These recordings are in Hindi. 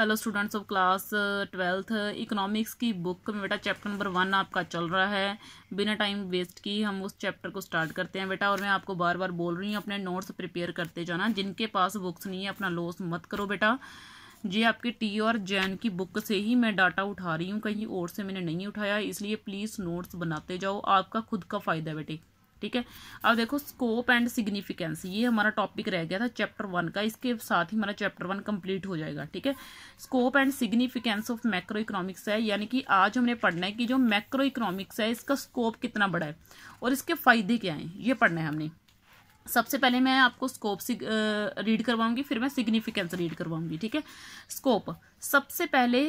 hello students of class twelfth economics की बुक में बेटा चैप्टर नंबर वन आपका चल रहा है बिना टाइम वेस्ट की हम उस चैप्टर को स्टार्ट करते हैं बेटा और मैं आपको बार बार बोल रही हूँ अपने नोट्स प्रिपेयर करते जाना जिनके पास बुक्स नहीं है अपना लॉस मत करो बेटा जी आपके टी और जैन की बुक से ही मैं डाटा उठा रही हूँ कहीं और से मैंने नहीं उठाया इसलिए प्लीज़ नोट्स बनाते जाओ आपका खुद का फ़ायदा है बेटे ठीक है अब देखो स्कोप एंड सिग्निफिकेंस ये हमारा टॉपिक रह गया था चैप्टर वन का इसके साथ ही हमारा चैप्टर वन कंप्लीट हो जाएगा ठीक है scope and significance of macro economics है यानी कि आज हमने पढ़ना है कि जो मैक्रो इकोनॉमिक्स है इसका स्कोप कितना बड़ा है और इसके फायदे क्या हैं ये पढ़ना है हमने सबसे पहले मैं आपको स्कोप रीड करवाऊंगी फिर मैं सिग्निफिकेंस रीड करवाऊंगी ठीक है स्कोप सबसे पहले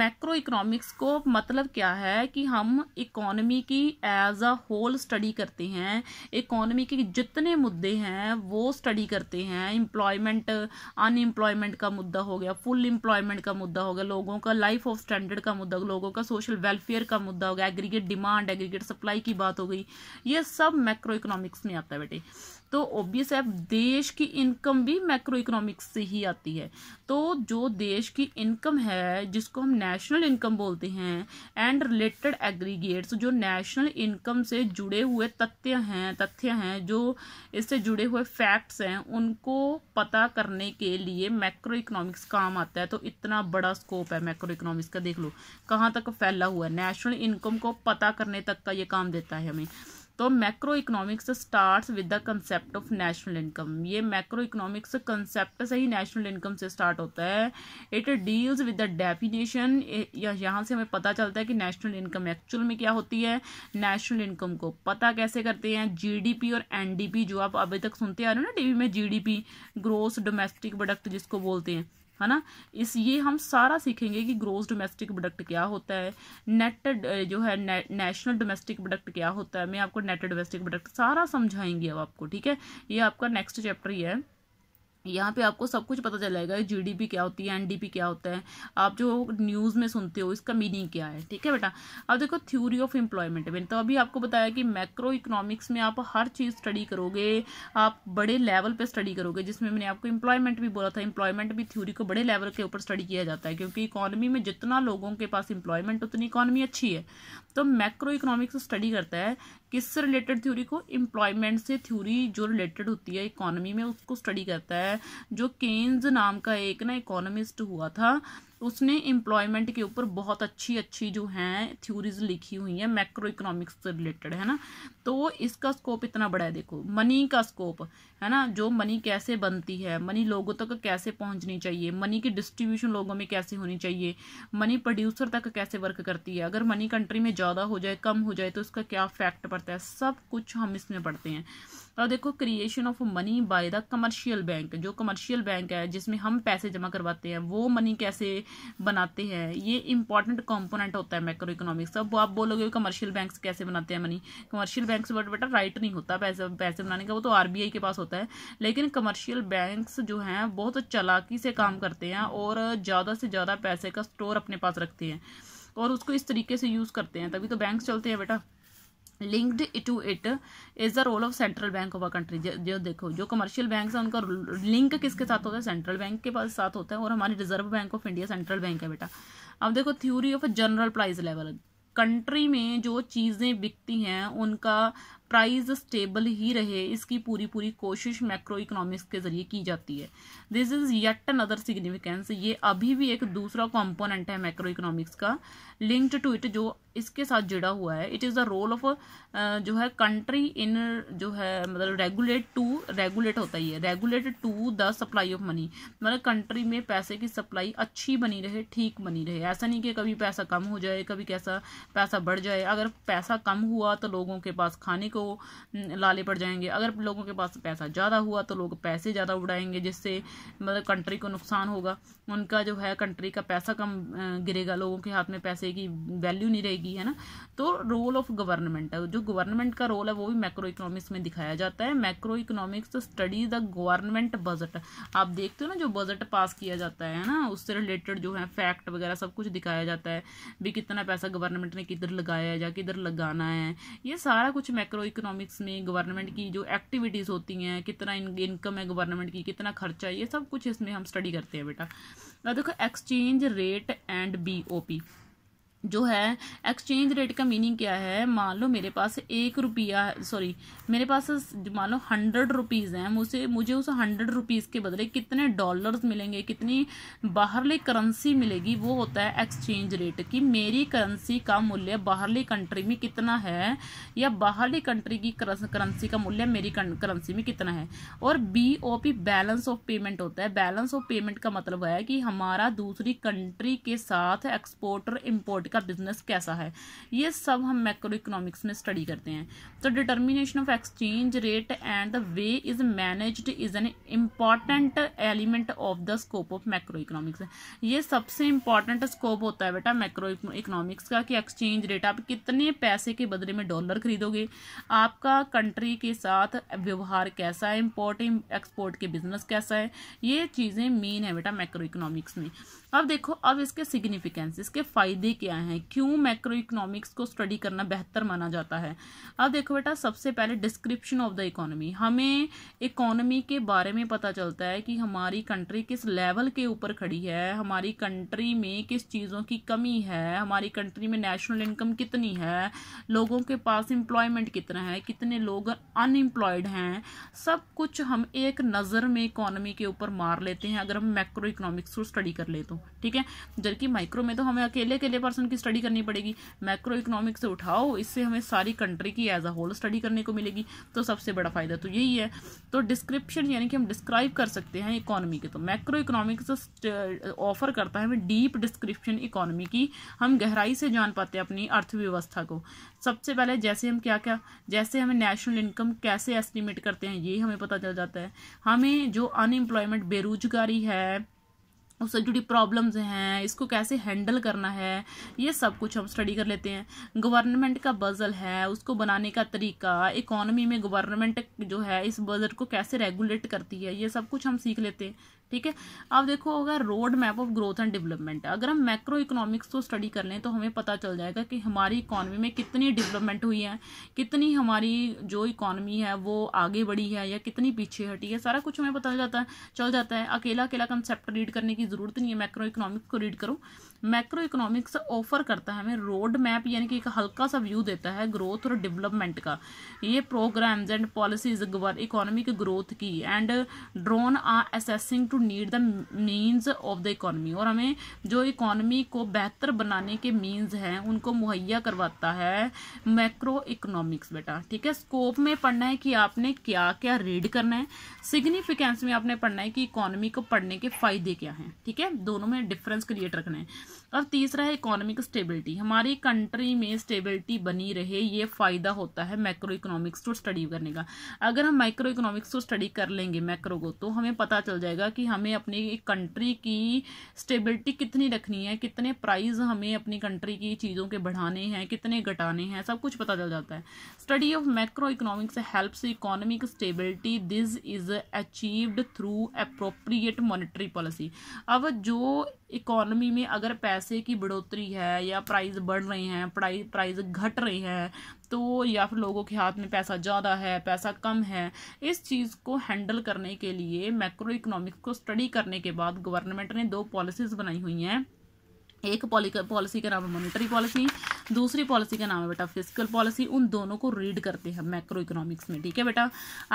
मैक्रो इकोनॉमिक्स को मतलब क्या है कि हम इकोनॉमी की एज अ होल स्टडी करते हैं इकोनॉमी के जितने मुद्दे हैं वो स्टडी करते हैं इम्प्लॉयमेंट अनएम्प्लॉयमेंट का मुद्दा हो गया फुल इम्प्लॉयमेंट का मुद्दा हो गया लोगों का लाइफ ऑफ स्टैंडर्ड का मुद्दा लोगों का सोशल वेलफेयर का मुद्दा हो गया एग्रीगेट डिमांड एग्रीगेट सप्लाई की बात हो गई ये सब मैक्रो इकोनॉमिक्स में आता है बेटे तो ऑब्वियस है देश की इनकम भी मैक्रो इकोनॉमिक्स से ही आती है तो जो देश की इनकम है जिसको हम नेशनल इनकम बोलते हैं एंड रिलेटेड एग्रीगेट्स जो नेशनल इनकम से जुड़े हुए तथ्य हैं तथ्य हैं जो इससे जुड़े हुए फैक्ट्स हैं उनको पता करने के लिए मैक्रो इकोनॉमिक्स काम आता है तो इतना बड़ा स्कोप है मैक्रो इकोनॉमिक्स का देख लो कहाँ तक फैला हुआ है नेशनल इनकम को पता करने तक का ये काम देता है हमें तो macro economics start with the concept of national income ये मैक्रो इकोनॉमिक्स कंसेप्ट से ही नेशनल इनकम से स्टार्ट होता है it deals with the definition यहाँ से हमें पता चलता है कि नेशनल इनकम एक्चुअल में क्या होती है नेशनल इनकम को पता कैसे करते हैं जीडीपी और एनडीपी जो आप अभी तक सुनते आ रहे हो ना टीवी में जीडीपी ग्रोस डोमेस्टिक प्रोडक्ट जिसको बोलते हैं है ना इस ये हम सारा सीखेंगे कि ग्रोस डोमेस्टिक प्रोडक्ट क्या होता है नेट जो है ने, नेशनल डोमेस्टिक प्रोडक्ट क्या होता है मैं आपको नेट डोमेस्टिक प्रोडक्ट सारा समझाएंगी अब आपको ठीक है ये आपका नेक्स्ट चैप्टर ही है यहाँ पे आपको सब कुछ पता चलेगा जीडीपी क्या होती है एनडीपी क्या होता है आप जो न्यूज़ में सुनते हो इसका मीनिंग क्या है ठीक है बेटा अब देखो थ्योरी ऑफ एम्प्लॉयमेंट मैंने तो अभी आपको बताया कि मैक्रो इकोनॉमिक्स में आप हर चीज़ स्टडी करोगे आप बड़े लेवल पे स्टडी करोगे जिसमें मैंने आपको इम्प्लॉयमेंट भी बोला था इंप्लॉयमेंट भी थ्यूरी को बड़े लेवल के ऊपर स्टडी किया जाता है क्योंकि इकोनॉमी में जितना लोगों के पास एम्प्लॉयमेंट उतनी इकॉनमी अच्छी है तो मैक्रो इकोनॉमिक्स स्टडी करता है किस रिलेटेड थ्योरी को एम्प्लॉयमेंट से थ्योरी जो रिलेटेड होती है इकोनॉमी में उसको स्टडी करता है जो केन्ज नाम का एक ना इकोनॉमिस्ट हुआ था उसने एम्प्लॉयमेंट के ऊपर बहुत अच्छी अच्छी जो हैं थ्योरीज लिखी हुई हैं मैक्रो इकोनॉमिक्स से रिलेटेड है ना तो इसका स्कोप इतना बड़ा है देखो मनी का स्कोप है ना जो मनी कैसे बनती है मनी लोगों तक कैसे पहुंचनी चाहिए मनी की डिस्ट्रीब्यूशन लोगों में कैसे होनी चाहिए मनी प्रोड्यूसर तक कैसे वर्क करती है अगर मनी कंट्री में ज़्यादा हो जाए कम हो जाए तो उसका क्या फैक्ट पड़ता है सब कुछ हम इसमें पढ़ते हैं और तो देखो creation of money by the commercial bank जो कमर्शियल बैंक है जिसमें हम पैसे जमा करवाते हैं वो मनी कैसे बनाते हैं ये इंपॉर्टेंट कॉम्पोनेंट होता है मैक्रो इकोनॉमिक्स अब आप बोलोगे कमर्शियल बैंक कैसे बनाते हैं मनी कमर्शियल बैंक बट बेटा राइट नहीं होता पैसे पैसे बनाने का वो तो आर के पास होता है लेकिन कमर्शियल बैंक्स जो हैं बहुत चलाकी से काम करते हैं और ज़्यादा से ज़्यादा पैसे का स्टोर अपने पास रखते हैं और उसको इस तरीके से यूज़ करते हैं तभी तो बैंक चलते हैं बेटा linked to it is the role of central bank of a country जो देखो जो कमर्शियल बैंक है उनका लिंक किसके साथ होता है सेंट्रल बैंक के पास साथ होता है और हमारी Reserve Bank of India central bank है बेटा अब देखो theory of general price level country में जो चीज़ें बिकती हैं उनका प्राइस स्टेबल ही रहे इसकी पूरी पूरी कोशिश मैक्रो इकोनॉमिक्स के जरिए की जाती है this is yet another significance ये अभी भी एक दूसरा कॉम्पोनेंट है मैक्रो इकोनॉमिक्स का लिंक्ड टू इट जो इसके साथ जुड़ा हुआ है it is the role of जो है कंट्री इन जो है मतलब रेगुलेट टू रेगुलेट होता ही है regulate to the supply of money मतलब कंट्री में पैसे की सप्लाई अच्छी बनी रहे ठीक बनी रहे ऐसा नहीं कि कभी पैसा कम हो जाए कभी कैसा पैसा बढ़ जाए अगर पैसा कम हुआ तो लोगों के पास खाने को तो हम्म, लाले पड़ जाएंगे अगर लोगों के पास पैसा ज़्यादा हुआ तो लोग पैसे ज़्यादा उड़ाएंगे जिससे मतलब कंट्री को नुकसान होगा उनका जो है कंट्री का पैसा कम गिरेगा लोगों के हाथ में पैसे की वैल्यू नहीं रहेगी है ना तो रोल ऑफ गवर्नमेंट है जो गवर्नमेंट का रोल है वो भी मैक्रो इकोनॉमिक्स में दिखाया जाता है macro economics study the government budget आप देखते हो ना जो बजट पास किया जाता है ना उससे रिलेटेड जो है फैक्ट वगैरह सब कुछ दिखाया जाता है भी कितना पैसा गवर्नमेंट ने किधर लगाया है या किधर लगाना है ये सारा कुछ मैक्रो इकोनॉमिक्स में गवर्नमेंट की जो एक्टिविटीज़ होती हैं कितना इनकम है गवर्नमेंट की कितना खर्चा है ये सब कुछ इसमें हम स्टडी करते हैं बेटा देखो एक्सचेंज रेट एंड बी जो है एक्सचेंज रेट का मीनिंग क्या है मान लो मेरे पास एक रुपया सॉरी मेरे पास मान लो हंड्रेड रुपीज़ हैं मुझे मुझे उस हंड्रेड रुपीज़ के बदले कितने डॉलर्स मिलेंगे कितनी बाहरली करेंसी मिलेगी वो होता है एक्सचेंज रेट कि मेरी करेंसी का मूल्य बाहरली कंट्री में कितना है या बाहरली कंट्री की करेंसी का मूल्य मेरी करेंसी में कितना है और B O P balance of payment होता है बैलेंस ऑफ पेमेंट का मतलब है कि हमारा दूसरी कंट्री के साथ एक्सपोर्ट और इम्पोर्ट का बिजनेस कैसा है ये सब हम मैक्रो इकोनॉमिक्स में स्टडी करते हैं तो determination of exchange rate and the way is managed is an important element of the scope of macro economics ये सबसे इंपॉर्टेंट स्कोप होता है बेटा मैक्रो इकोनॉमिक्स का कि एक्सचेंज रेट आप कितने पैसे के बदले में डॉलर खरीदोगे आपका कंट्री के साथ व्यवहार कैसा है इम्पोर्ट एक्सपोर्ट के बिजनेस कैसा है ये चीज़ें मेन है बेटा मैक्रो इकोनॉमिक्स में अब देखो अब इसके सिग्निफिकेंस इसके फायदे क्या हैं क्यों मैक्रो इकोनॉमिक्स को स्टडी करना बेहतर माना जाता है अब देखो बेटा सबसे पहले डिस्क्रिप्शन ऑफ द इकोनॉमी हमें इकोनॉमी के बारे में पता चलता है कि हमारी कंट्री किस लेवल के ऊपर खड़ी है हमारी कंट्री में किस चीज़ों की कमी है हमारी कंट्री में नेशनल इनकम कितनी है लोगों के पास एम्प्लॉयमेंट कितना है कितने लोग अनएम्प्लॉयड हैं सब कुछ हम एक नज़र में इकोनॉमी के ऊपर मार लेते हैं अगर हम मैक्रो इकोनॉमिक्स को स्टडी कर ले तो ठीक है जबकि माइक्रो में तो हमें अकेले अकेले पर्सन की स्टडी करनी पड़ेगी माइक्रो इकोनॉमिक से उठाओ इससे हमें सारी कंट्री की एज अ होल स्टडी करने को मिलेगी तो सबसे बड़ा फ़ायदा तो यही है तो डिस्क्रिप्शन यानी कि हम डिस्क्राइब कर सकते हैं इकोनॉमी के तो मैक्रो इकोनॉमिक्स ऑफर करता है हमें डीप डिस्क्रिप्शन इकोनॉमी की हम गहराई से जान पाते हैं अपनी अर्थव्यवस्था को सबसे पहले जैसे हम क्या क्या जैसे हमें नेशनल इनकम कैसे एस्टिमेट करते हैं ये हमें पता चल जाता है हमें जो अनएम्प्लॉयमेंट बेरोजगारी है उससे जुड़ी प्रॉब्लम्स हैं इसको कैसे हैंडल करना है ये सब कुछ हम स्टडी कर लेते हैं गवर्नमेंट का बजल है उसको बनाने का तरीका इकोनॉमी में गवर्नमेंट जो है इस बजट को कैसे रेगुलेट करती है ये सब कुछ हम सीख लेते हैं ठीक है अब देखो होगा road map of growth and development अगर हम मैक्रो इकोनॉमिक्स को स्टडी कर लें तो हमें पता चल जाएगा कि हमारी इकोनॉमी में कितनी डेवलपमेंट हुई है कितनी हमारी जो इकोनॉमी है वो आगे बढ़ी है या कितनी पीछे हटी है सारा कुछ हमें पता जाता है चल जाता है अकेला अकेला कंसेप्ट रीड करने की ज़रूरत नहीं है मैक्रो इकोनॉमिक्स को रीड करो मैक्रो इकोनॉमिक्स ऑफर करता है हमें रोड मैप यानी कि एक हल्का सा व्यू देता है ग्रोथ और डेवलपमेंट का ये programmes and policies economic growth की and drone are assessing to need the means of the economy और हमें जो इकोनमी को बेहतर बनाने के मीन्स हैं उनको मुहैया करवाता है मैक्रो इकोनॉमिक्स बेटा ठीक है स्कोप में पढ़ना है कि आपने क्या क्या रीड करना है सिग्निफिकेंस में आपने पढ़ना है कि इकोनॉमी को पढ़ने के फायदे क्या हैं ठीक है दोनों में डिफरेंस क्रिएट रखना है अब तीसरा है इकोनॉमिक स्टेबिलिटी हमारी कंट्री में स्टेबिलिटी बनी रहे ये फ़ायदा होता है मैक्रो इकोनॉमिक्स को स्टडी करने का अगर हम माइक्रो इकोनॉमिक्स को स्टडी कर लेंगे मैक्रो को तो हमें पता चल जाएगा कि हमें अपनी कंट्री की स्टेबिलिटी कितनी रखनी है कितने प्राइस हमें अपनी कंट्री की चीज़ों के बढ़ाने हैं कितने घटाने हैं सब कुछ पता चल जाता है study of macro economics helps economic stability this is achieved through appropriate monetary policy अब जो इकोनॉमी में अगर पैसा पैसे की बढ़ोतरी है या प्राइस बढ़ रहे हैं प्राइस प्राइस घट रहे हैं तो या फिर लोगों के हाथ में पैसा ज़्यादा है पैसा कम है इस चीज़ को हैंडल करने के लिए मैक्रो इकोनॉमिक्स को स्टडी करने के बाद गवर्नमेंट ने दो पॉलिसीज़ बनाई हुई हैं एक पॉलिसी का नाम है मॉनिटरी पॉलिसी दूसरी पॉलिसी का नाम है बेटा फिजिकल पॉलिसी उन दोनों को रीड करते हैं मैक्रो इकोनॉमिक्स में ठीक है बेटा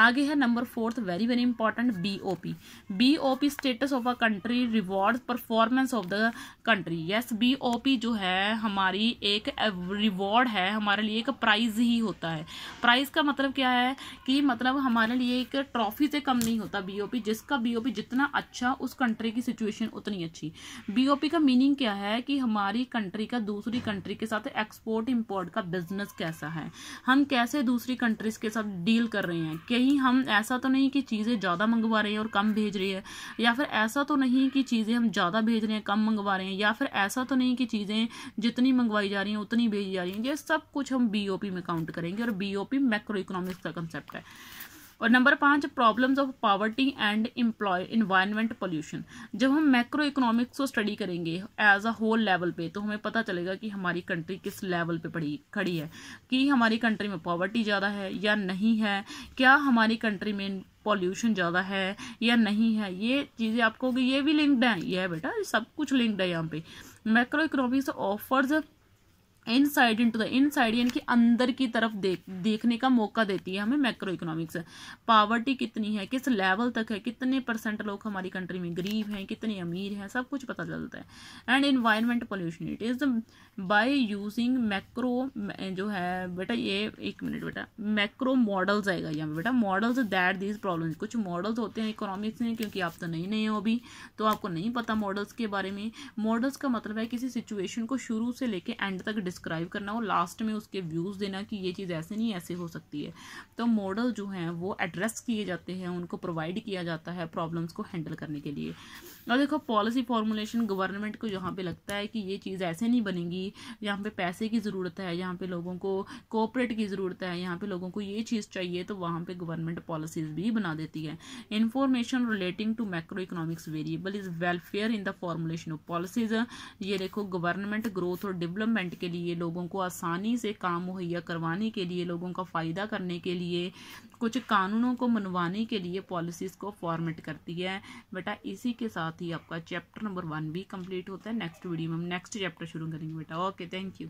आगे है number fourth very very important B O P B O P status of a country reward performance of the country yes B O P जो है हमारी एक रिवॉर्ड है हमारे लिए एक प्राइज ही होता है प्राइज का मतलब क्या है कि मतलब हमारे लिए एक ट्रॉफी से कम नहीं होता बीओपी जिसका बीओपी जितना अच्छा उस कंट्री की सिचुएशन उतनी अच्छी बीओपी का मीनिंग क्या है कि हमारी कंट्री का दूसरी कंट्री के साथ एक्सपोर्ट इम्पोर्ट का बिजनेस कैसा है हम कैसे दूसरी कंट्रीज़ के साथ डील कर रहे हैं कहीं हम ऐसा तो नहीं कि चीज़ें ज़्यादा मंगवा रहे हैं और कम भेज रही है या फिर ऐसा तो नहीं कि चीज़ें हम ज़्यादा भेज रहे हैं कम मंगवा रहे हैं या फिर ऐसा तो नहीं कि चीज़ें जितनी मंगवाई जा रही हैं उतनी भेजी जा रही हैं ये सब कुछ हम बी में काउंट करेंगे और बी मैक्रो इकोनॉमिक्स का कंसेप्ट है और नंबर पाँच problems of poverty and employ environment pollution जब हम मैक्रो इकोनॉमिक्स को स्टडी करेंगे एज अ होल लेवल पे तो हमें पता चलेगा कि हमारी कंट्री किस लेवल पे पड़ी खड़ी है कि हमारी कंट्री में पॉवर्टी ज़्यादा है या नहीं है क्या हमारी कंट्री में पॉल्यूशन ज़्यादा है या नहीं है ये चीज़ें आपको ये भी लिंक्ड हैं यह है बेटा सब कुछ लिंक्ड है यहाँ पे macro economics offers inside to the inside यानी कि अंदर की तरफ देख देखने का मौका देती है हमें मैक्रो इकोनॉमिक्स पावर्टी कितनी है किस लेवल तक है कितने परसेंट लोग हमारी कंट्री में गरीब हैं कितने अमीर हैं सब कुछ पता चलता है and environment pollution it is by using macro जो है बेटा ये एक मिनट बेटा मैक्रो मॉडल्स आएगा यहाँ पर बेटा मॉडल्स दैट दीज प्रॉब्लम कुछ मॉडल्स होते हैं इकोनॉमिक्स में क्योंकि आप तो नहीं नए हो अभी तो आपको नहीं पता मॉडल्स के बारे में मॉडल्स का मतलब है किसी सिचुएशन को शुरू से लेकर एंड तक डिस्क्राइब करना हो लास्ट में उसके व्यूज़ देना कि ये चीज़ ऐसे नहीं ऐसे हो सकती है तो मॉडल जो हैं वो एड्रेस किए जाते हैं उनको प्रोवाइड किया जाता है प्रॉब्लम्स को हैंडल करने के लिए और देखो पॉलिसी फॉर्मुलेशन गवर्नमेंट को यहाँ पे लगता है कि ये चीज़ ऐसे नहीं बनेगी यहाँ पे पैसे की ज़रूरत है यहाँ पे लोगों को कोऑपरेट की ज़रूरत है यहाँ पे लोगों को ये चीज़ चाहिए तो वहाँ पे गवर्नमेंट पॉलिसीज भी बना देती है information relating to macro economics variable is welfare in the formulation of policies ये देखो गवर्नमेंट ग्रोथ और डेवलपमेंट के लिए लिए लोगों को आसानी से काम मुहैया करवाने के लिए लोगों का फ़ायदा करने के लिए कुछ कानूनों को मनवाने के लिए पॉलिसीज़ को फॉर्मेट करती है बेटा इसी के साथ ही आपका चैप्टर नंबर वन भी कंप्लीट होता है नेक्स्ट वीडियो में हम नेक्स्ट चैप्टर शुरू करेंगे बेटा ओके थैंक यू